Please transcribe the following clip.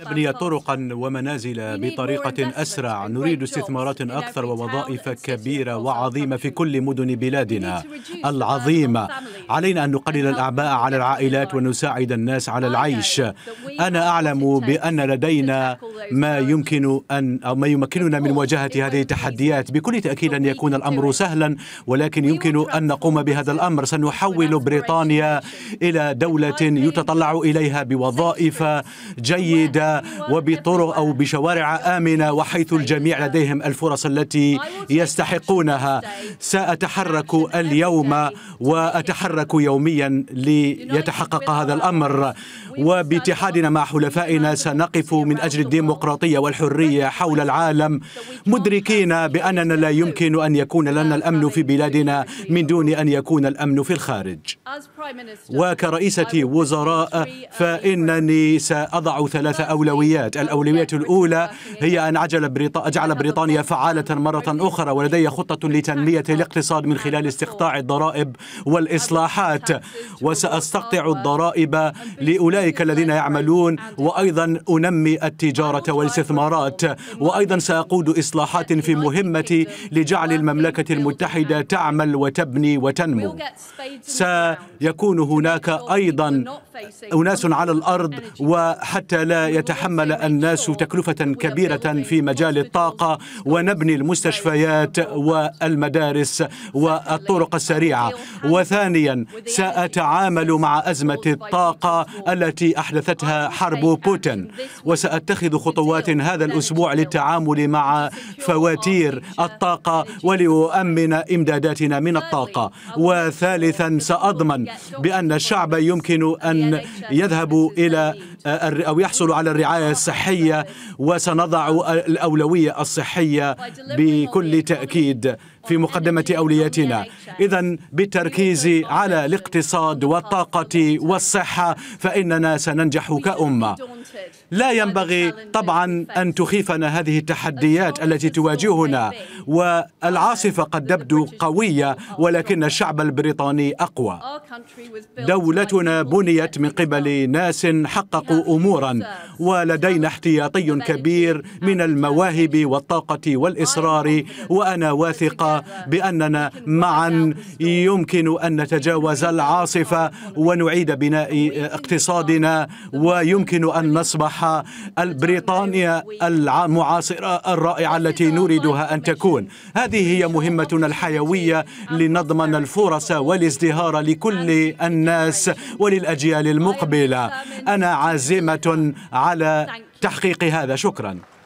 نبني طرقا ومنازل بطريقة أسرع نريد استثمارات أكثر ووظائف كبيرة وعظيمة في كل مدن بلادنا العظيمة علينا أن نقلل الأعباء على العائلات ونساعد الناس على العيش أنا أعلم بأن لدينا ما يمكن أن أو ما يمكننا من مواجهة هذه التحديات بكل تأكيد أن يكون الأمر سهلا ولكن يمكن أن نقوم بهذا الأمر سنحول بريطانيا إلى دولة يتطلع إليها بوظائف جيدة جيدة وبطرق أو بشوارع آمنة وحيث الجميع لديهم الفرص التي يستحقونها سأتحرك اليوم وأتحرك يوميا ليتحقق هذا الأمر وباتحادنا مع حلفائنا سنقف من أجل الديمقراطية والحرية حول العالم مدركين بأننا لا يمكن أن يكون لنا الأمن في بلادنا من دون أن يكون الأمن في الخارج وكرئيسة وزراء فإنني سأضع ثلاث أولويات الأولوية الأولى هي أن عجل أجعل بريطانيا فعالة مرة أخرى ولدي خطة لتنمية الاقتصاد من خلال استقطاع الضرائب والإصلاحات وسأستقطع الضرائب لأولئك الذين يعملون وأيضا أنمي التجارة والاستثمارات وأيضا سأقود إصلاحات في مهمتي لجعل المملكة المتحدة تعمل وتبني وتنمو سيكون هناك أيضا أناس على الأرض وحتى ولا يتحمل الناس تكلفة كبيرة في مجال الطاقة ونبني المستشفيات والمدارس والطرق السريعة وثانيا سأتعامل مع أزمة الطاقة التي أحدثتها حرب بوتين وسأتخذ خطوات هذا الأسبوع للتعامل مع فواتير الطاقة ولأؤمن إمداداتنا من الطاقة وثالثا سأضمن بأن الشعب يمكن أن يذهب إلى أو يحصلوا على الرعاية الصحية وسنضع الأولوية الصحية بكل تأكيد في مقدمة أولياتنا إذا بالتركيز على الاقتصاد والطاقة والصحة فإننا سننجح كأمة لا ينبغي طبعا أن تخيفنا هذه التحديات التي تواجهنا والعاصفة قد تبدو قوية ولكن الشعب البريطاني أقوى دولتنا بنيت من قبل ناس حققوا أمورا ولدينا احتياطي كبير من المواهب والطاقة والإصرار وأنا واثقة بأننا معا يمكن أن نتجاوز العاصفة ونعيد بناء اقتصادنا ويمكن أن نصبح بريطانيا المعاصرة الرائعة التي نريدها أن تكون هذه هي مهمتنا الحيوية لنضمن الفرص والازدهار لكل الناس وللأجيال المقبلة أنا عازمة على تحقيق هذا شكرا